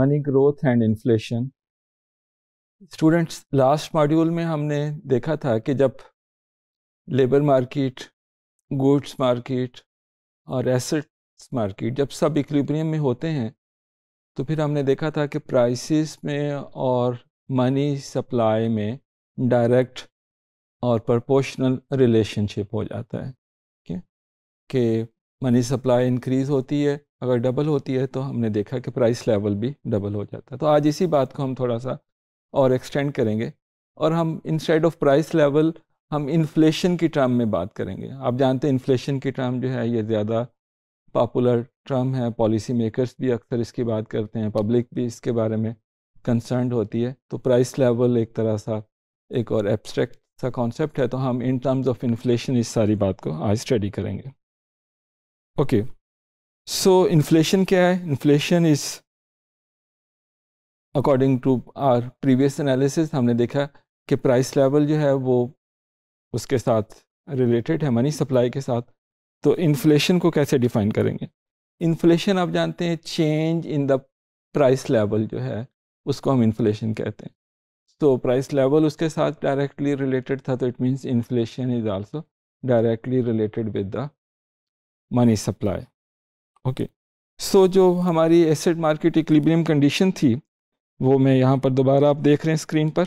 Money growth and inflation students last module में हमने देखा था कि जब लेबर मार्केट गुड्स मार्केट और एसेट्स मार्केट जब सब इक्विलिब्रियम में होते हैं तो फिर हमने देखा था कि प्राइसेस में और मनी सप्लाई में डायरेक्ट और प्रोपोर्शनल रिलेशनशिप हो जाता है ठीक है कि मनी सप्लाई इंक्रीज़ होती है अगर डबल होती है तो हमने देखा कि प्राइस लेवल भी डबल हो जाता है तो आज इसी बात को हम थोड़ा सा और एक्सटेंड करेंगे और हम इंस्टेड ऑफ प्राइस लेवल हम इन्फ्लेशन की टर्म में बात करेंगे आप जानते हैं इन्फ्लेशन की टर्म जो है ये ज़्यादा पॉपुलर टर्म है पॉलिसी मेकर्स भी अक्सर इसकी बात करते हैं पब्लिक भी इसके बारे में कंसर्न होती है तो प्राइस लेवल एक तरह सा एक और एब्स्ट्रैक्ट सा कॉन्सेप्ट है तो हम इन टर्म्स ऑफ इन्फ्लेशन इस सारी बात को आज स्टडी करेंगे ओके okay. सो इन्फ्लेशन क्या है inflation is according to our previous analysis हमने देखा कि प्राइस लेवल जो है वो उसके साथ रिलेटेड है मनी सप्लाई के साथ तो इन्फ्लेशन को कैसे डिफाइन करेंगे इन्फ्लेशन आप जानते हैं change in the price level जो है उसको हम इन्फ्लेशन कहते हैं तो प्राइस लेवल उसके साथ डायरेक्टली रिलेटेड था तो it means inflation is also directly related with the money supply okay so जो हमारी एसेट मार्केट इक्लिब्रियम कंडीशन थी वो मैं यहाँ पर दोबारा आप देख रहे हैं स्क्रीन पर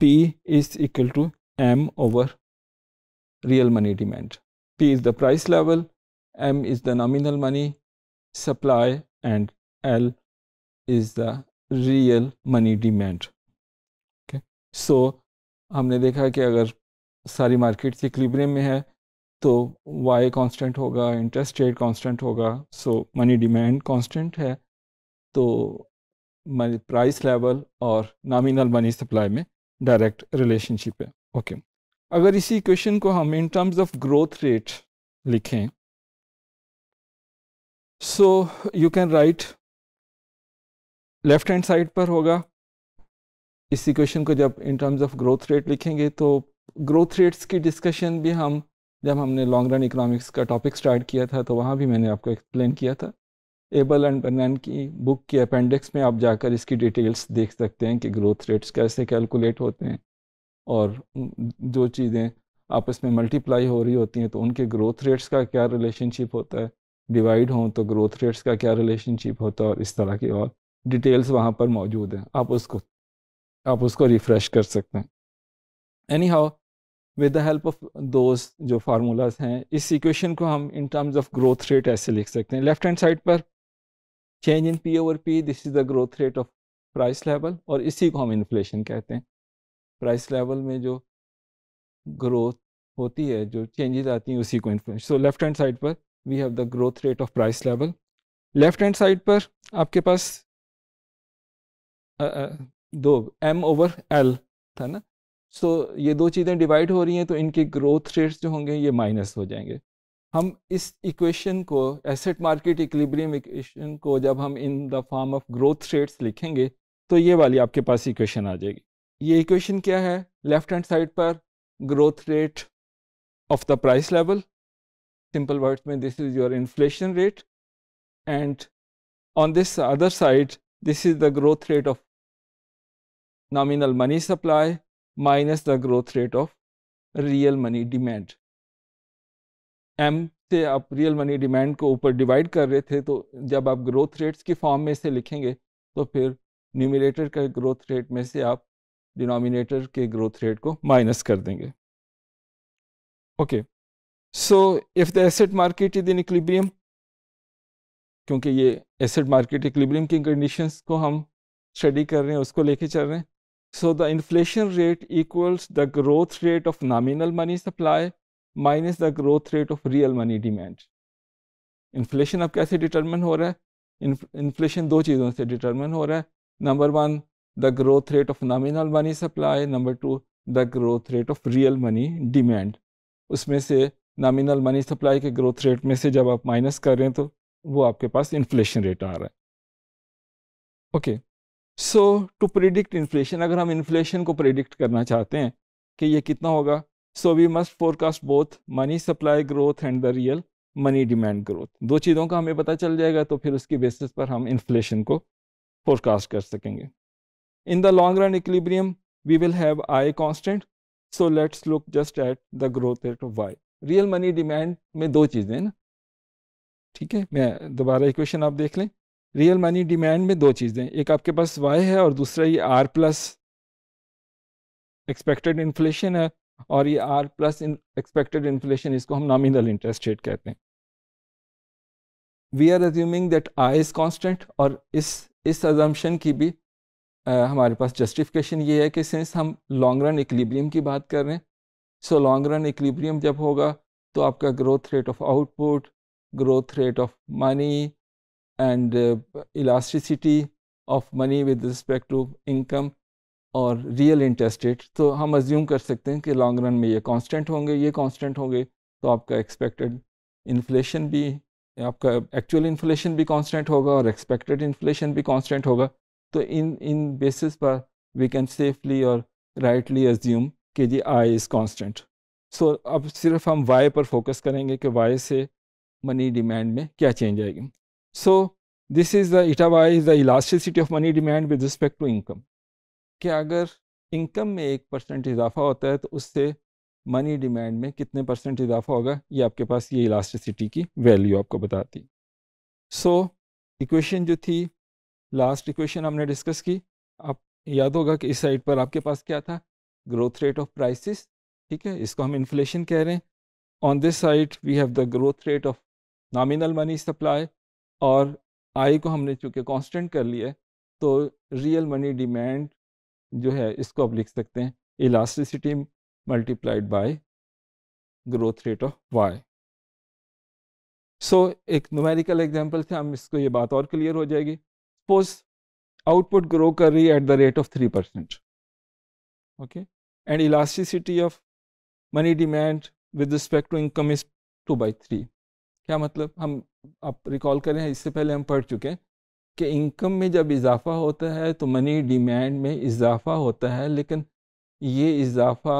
P is equal to M over real money demand P is the price level M is the nominal money supply and L is the real money demand okay so हमने देखा कि अगर सारी मार्केट्स इक्लिब्रियम में है तो Y constant होगा interest rate constant होगा सो मनी डिमांड कांस्टेंट है तो मनी प्राइस लेवल और नामिनल मनी सप्लाई में डायरेक्ट रिलेशनशिप है ओके okay. अगर इसी क्वेश्चन को हम in terms of growth rate लिखें so you can write left hand side पर होगा इसी क्वेश्चन को जब in terms of growth rate लिखेंगे तो ग्रोथ रेट्स की डिस्कशन भी हम जब हमने लॉन्ग रन इकोनॉमिक्स का टॉपिक स्टार्ट किया था तो वहाँ भी मैंने आपको एक्सप्लेन किया था एबल एंड बनैन की बुक के अपेंडिक्स में आप जाकर इसकी डिटेल्स देख सकते हैं कि ग्रोथ रेट्स कैसे कैलकुलेट होते हैं और जो चीज़ें आपस में मल्टीप्लाई हो रही होती हैं तो उनके ग्रोथ रेट्स का क्या रिलेशनशिप होता है डिवाइड हों तो ग्रोथ रेट्स का क्या रिलेशनशिप होता है और इस तरह की और डिटेल्स वहाँ पर मौजूद हैं आप उसको आप उसको रिफ़्रेश कर सकते हैं anyhow with the help of those जो फार्मूलाज हैं इस इक्वेशन को हम in terms of growth rate ऐसे लिख सकते हैं लेफ्ट हैंड साइड पर change in P over P this is the growth rate of price level और इसी को हम इन्फ्लेशन कहते हैं प्राइस लेवल में जो ग्रोथ होती है जो चेंजेस आती हैं उसी को inflation so left hand side पर we have the growth rate of price level left hand side पर आपके पास आ, आ, दो एम ओवर एल था ना सो so, ये दो चीज़ें डिवाइड हो रही हैं तो इनके ग्रोथ रेट्स जो होंगे ये माइनस हो जाएंगे हम इस इक्वेशन को एसेट मार्केट इक्लिब्रियम इक्वेशन को जब हम in the form of growth rates लिखेंगे तो ये वाली आपके पास इक्वेशन आ जाएगी ये इक्वेशन क्या है लेफ्ट हैंड साइड पर growth rate of the price level simple words में this is your inflation rate and on this other side this is the growth rate of nominal money supply minus the growth rate of real money demand M से आप real money demand को ऊपर divide कर रहे थे तो जब आप ग्रोथ रेट्स की फॉर्म में इसे लिखेंगे तो फिर न्यूमिनेटर के ग्रोथ रेट में से आप डिनोमिनेटर के ग्रोथ रेट को माइनस कर देंगे okay so if the asset market is in equilibrium क्योंकि ये एसेट मार्केट इक्लिब्रियम की कंडीशंस को हम स्टडी कर रहे हैं उसको लेके चल रहे हैं So the inflation rate equals the growth rate of nominal money supply minus the growth rate of real money demand. Inflation अब कैसे determine हो रहा है इन्फ्लेशन दो चीज़ों से determine हो रहा है number one the growth rate of nominal money supply number two the growth rate of real money demand उसमें से nominal मनी सप्लाई के ग्रोथ रेट में से जब आप माइनस कर रहे हैं तो वो आपके पास इन्फ्लेशन रेट आ रहा है okay okay. So to predict inflation अगर हम इन्फ्लेशन को प्रिडिक्ट करना चाहते हैं कि ये कितना होगा so we must forecast both money supply growth and the real money demand growth दो चीज़ों का हमें पता चल जाएगा तो फिर उसकी बेसिस पर हम इन्फ्लेशन को फोरकास्ट कर सकेंगे in the long run equilibrium we will have I constant so let's look just at the growth rate of Y real money demand में दो चीज़ें ना ठीक है मैं दोबारा इक्वेशन आप देख लें रियल मनी डिमांड में दो चीज़ें एक आपके पास वाई है और दूसरा ये आर प्लस एक्सपेक्टेड इन्फ्लेशन है और ये आर प्लस एक्सपेक्टेड इन्फ्लेशन इसको हम नॉमिनल इंटरेस्ट रेट कहते हैं we are assuming that I is constant और इस इस अजम्पन की भी आ, हमारे पास जस्टिफिकेशन ये है कि सिंस हम लॉन्ग रन इक्लिब्रियम की बात कर रहे हैं सो लॉन्ग रन इक्लिब्रियम जब होगा तो आपका growth rate of output growth rate of money and uh, elasticity of money with respect to income और रियल इंटरेस्ट रेट तो हम अज्यूम कर सकते हैं कि लॉन्ग रन में ये कांस्टेंट होंगे ये कांस्टेंट होंगे तो आपका एक्सपेक्टेड इन्फ्लेशन भी आपका एक्चुअल इन्फ्लेशन भी कांस्टेंट होगा और एक्सपेक्टेड इन्फ्लेशन भी कांस्टेंट होगा तो इन इन बेसिस पर वी कैन सेफली और राइटली अज्यूम कि G I is constant so अब सिर्फ हम वाई पर फोकस करेंगे कि वाई से मनी डिमांड में क्या चेंज आएगी So this is the eta y is the elasticity of money demand with respect to income. कि अगर इनकम में एक परसेंट इजाफा होता है तो उससे मनी डिमांड में कितने परसेंट इजाफा होगा ये आपके पास ये इलास्टिसिटी की वैल्यू आपको बताती सो so, इक्वेशन जो थी लास्ट इक्वेशन हमने डिस्कस की आप याद होगा कि इस साइड पर आपके पास क्या था ग्रोथ रेट ऑफ प्राइसिस ठीक है इसको हम इन्फ्लेशन कह रहे हैं on this side we have the growth rate of nominal money supply और आई को हमने चूँकि कांस्टेंट कर लिया तो रियल मनी डिमांड जो है इसको आप लिख सकते हैं elasticity multiplied by growth rate of Y so एक नोमेरिकल एग्जांपल से हम इसको ये बात और क्लियर हो जाएगी सपोज आउटपुट ग्रो कर रही है at the rate of three percent okay and elasticity of money demand with respect to income is two by three क्या मतलब हम आप रिकॉल करें इससे पहले हम पढ़ चुके हैं कि इनकम में जब इजाफा होता है तो मनी डिमांड में इजाफा होता है लेकिन ये इजाफा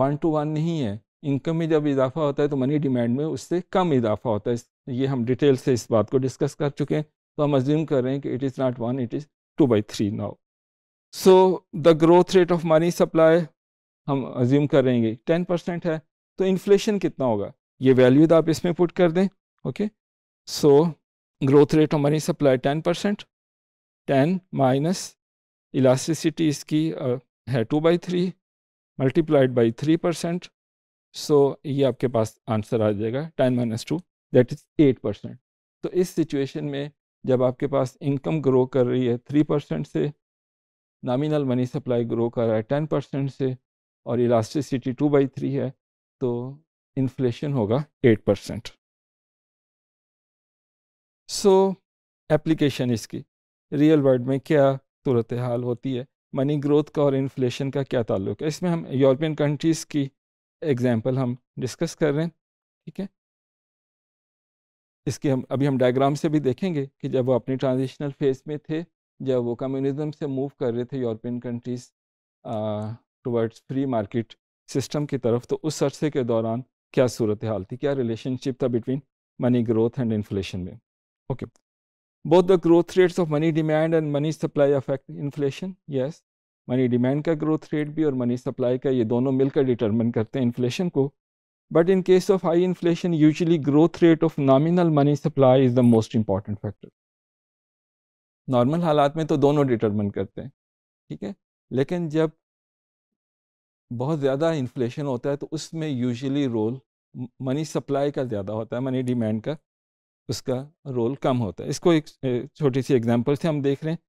वन टू वन नहीं है इनकम में जब इजाफा होता है तो मनी डिमांड में उससे कम इजाफा होता है ये हम डिटेल से इस बात को डिस्कस कर चुके हैं तो हम अज्यूम कर रहे हैं कि it is not one it is two by three now so the growth rate of money supply हम अज्यूम करेंगे टेन परसेंट है तो इन्फ्लेशन कितना होगा ये वैल्यू तो आप इसमें पुट कर दें okay okay? So growth rate हमारी supply ten percent ten minus elasticity इसकी है two by three multiplied by three percent so ये आपके पास आंसर आ जाएगा ten minus two that is eight percent तो इस सिचुएशन में जब आपके पास इनकम ग्रो कर रही है थ्री परसेंट से नामिनल मनी सप्लाई ग्रो कर रहा है टेन परसेंट से और इलास्टिसिटी टू बाई थ्री है तो इन्फ्लेशन होगा एट परसेंट सो एप्लीकेशन इसकी रियल वर्ल्ड में क्या सूरत हाल होती है मनी ग्रोथ का और इन्फ्लेशन का क्या ताल्लुक है इसमें हम यूरोपियन कंट्रीज़ की एग्ज़ाम्पल हम डिस्कस कर रहे हैं ठीक है इसके हम अभी हम डायग्राम से भी देखेंगे कि जब वो अपनी ट्रांजिशनल फेज में थे जब वो कम्युनिज्म से मूव कर रहे थे European countries towards free market system की तरफ तो उस अरसे के दौरान क्या सूरत हाल थी क्या रिलेशनशिप था between money growth and inflation में Okay. Both the growth rates of money demand and money supply affect inflation. Yes. Money demand का ग्रोथ रेट भी और मनी सप्लाई का ये दोनों मिलकर डिटरमिन करते हैं इन्फ्लेशन को but in case of high inflation usually growth rate of nominal money supply is the most important factor normal हालात में तो दोनों डिटरमिन करते हैं ठीक है लेकिन जब बहुत ज़्यादा इन्फ्लेशन होता है तो उसमें यूजली रोल मनी सप्लाई का ज़्यादा होता है मनी डिमांड का उसका रोल कम होता है इसको एक छोटी सी एग्जांपल से हम देख रहे हैं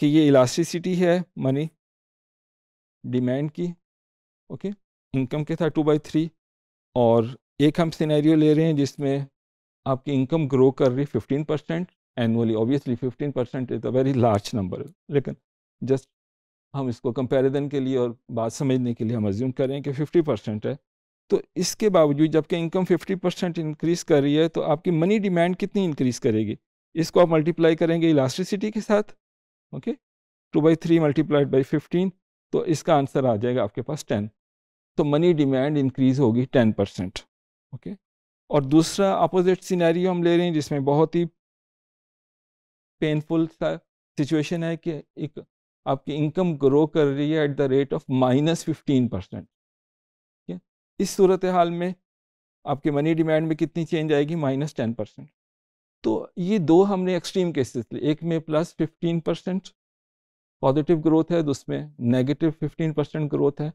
कि ये इलास्टिसिटी है मनी डिमांड की ओके इनकम के था टू बाई थ्री और एक हम सिनेरियो ले रहे हैं जिसमें आपकी इनकम ग्रो कर रही fifteen percent annually obviously fifteen percent is a very large number लेकिन जस्ट हम इसको कंपेरिजन के लिए और बात समझने के लिए हम अज्यूम करें कि फिफ्टी परसेंट है तो इसके बावजूद जबकि इनकम 50 परसेंट इंक्रीज़ कर रही है तो आपकी मनी डिमांड कितनी इंक्रीज़ करेगी इसको आप मल्टीप्लाई करेंगे इलास्ट्रिसिटी के साथ okay two by three multiplied by fifteen तो इसका आंसर आ जाएगा आपके पास टेन तो मनी डिमांड इंक्रीज़ होगी टेन परसेंट ओके और दूसरा अपोजिट सिनेरियो हम ले रहे हैं जिसमें बहुत ही पेनफुल सा सिचुएशन है कि एक आपकी इनकम ग्रो कर रही है at the rate of minus fifteen percent इस सूरत हाल में आपके मनी डिमांड में कितनी चेंज आएगी माइनस टेन परसेंट तो ये दो हमने एक्सट्रीम केसेस लिए एक में plus fifteen percent positive growth है उसमें नेगेटिव फिफ्टीन परसेंट ग्रोथ है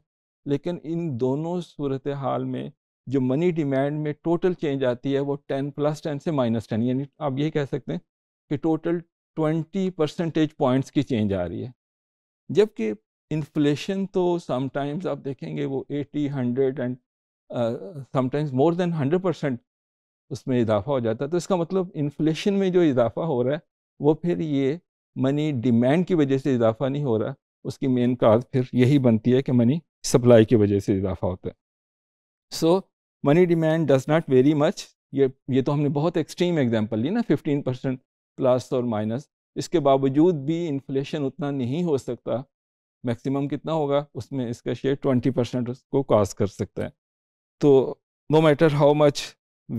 लेकिन इन दोनों सूरत हाल में जो मनी डिमांड में टोटल चेंज आती है वो टेन प्लस टेन से माइनस टेन यानी आप यही कह सकते हैं कि टोटल ट्वेंटी परसेंटेज पॉइंट्स की चेंज आ रही है जबकि इन्फ्लेशन तो समटाइम्स आप देखेंगे वो eighty hundred and sometimes more than hundred percent उसमें इजाफा हो जाता है तो इसका मतलब इन्फ्लेशन में जो इजाफा हो रहा है वो फिर ये मनी डिमांड की वजह से इजाफा नहीं हो रहा उसकी मेन काज फिर यही बनती है कि मनी सप्लाई की वजह से इजाफा होता है so money demand does not very much ये ये तो हमने बहुत एक्सट्रीम एग्जांपल ली ना 15 परसेंट प्लस और माइनस इसके बावजूद भी इन्फ्लेशन उतना नहीं हो सकता मैक्सिमम कितना होगा उसमें इसका शेयर 20 परसेंट उसको काज कर सकता है तो no matter how much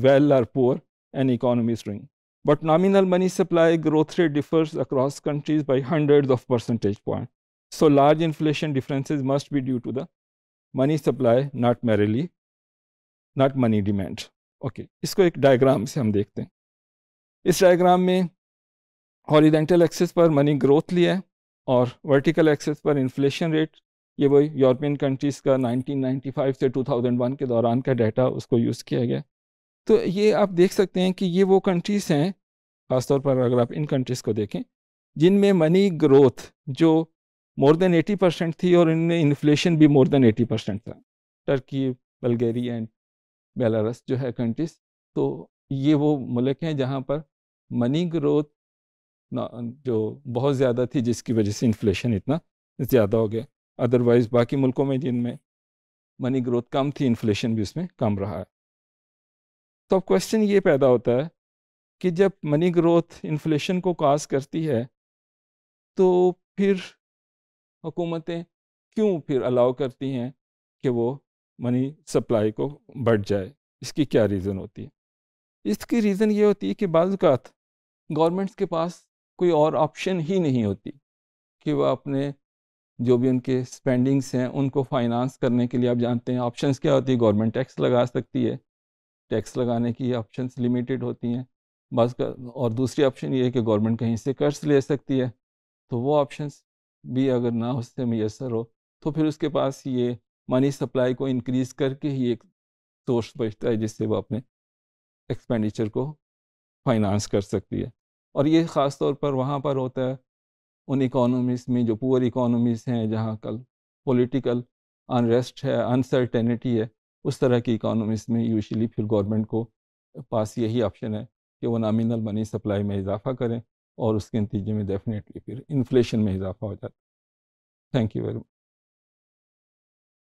well or poor an economy string but nominal money supply growth rate differs across countries by hundred of percentage point so large inflation differences must be due to the money supply not merely not money demand okay इसको एक diagram से हम देखते हैं इस diagram में horizontal axis पर money growth लिया है और वर्टिकल एक्सेस पर इन्फ्लेशन रेट ये वही यूरोपियन कंट्रीज़ का 1995 से 2001 के दौरान का डाटा उसको यूज़ किया गया तो ये आप देख सकते हैं कि ये वो कंट्रीज़ हैं खासतौर पर अगर आप इन कंट्रीज़ को देखें जिनमें मनी ग्रोथ जो मोर देन 80 परसेंट थी और इनमें इन्फ्लेशन भी मोर देन 80 परसेंट था टर्की बल्गेरी एंड बेलारस जो है कंट्रीज़ तो ये वो मुल्क हैं जहाँ पर मनी ग्रोथ जो बहुत ज़्यादा थी जिसकी वजह से इन्फ्लेशन इतना ज़्यादा हो गया अदरवाइज़ बाकी मुल्कों में जिनमें मनी ग्रोथ कम थी इन्फ्लेशन भी उसमें कम रहा है तो अब क्वेश्चन ये पैदा होता है कि जब मनी ग्रोथ इन्फ्लेशन को काज करती है तो फिर हुकूमतें क्यों फिर अलाउ करती हैं कि वो मनी सप्लाई को बढ़ जाए इसकी क्या रीज़न होती है इसकी रीज़न ये होती है कि बाज़ात गवर्नमेंट्स के पास कोई और ऑप्शन ही नहीं होती कि वह अपने जो भी उनके स्पेंडिंग्स हैं उनको फाइनेंस करने के लिए आप जानते हैं ऑप्शंस क्या होती है गवर्नमेंट टैक्स लगा सकती है टैक्स लगाने की ऑप्शंस लिमिटेड होती हैं बस और दूसरी ऑप्शन ये है कि गवर्नमेंट कहीं से कर्ज ले सकती है तो वो ऑप्शंस भी अगर ना उससे मैसर हो तो फिर उसके पास ये मनी सप्लाई को इनक्रीज़ करके ही एक सोर्स बचता है जिससे वो अपने एक्सपेंडिचर को फाइनेंस कर सकती है और ये ख़ास तौर पर वहाँ पर होता है उन इकोनॉमीज़ में जो पुअर इकोनॉमीज़ हैं जहाँ कल पॉलिटिकल अनरेस्ट है अनसर्टेनिटी है उस तरह की इकोनॉमीज़ में यूजली फिर गवर्नमेंट को पास यही ऑप्शन है कि वो नामिनल मनी सप्लाई में इजाफा करें और उसके नतीजे में डेफिनेटली फिर इन्फ्लेशन में इजाफा हो जाता है थैंक यू वेरी मच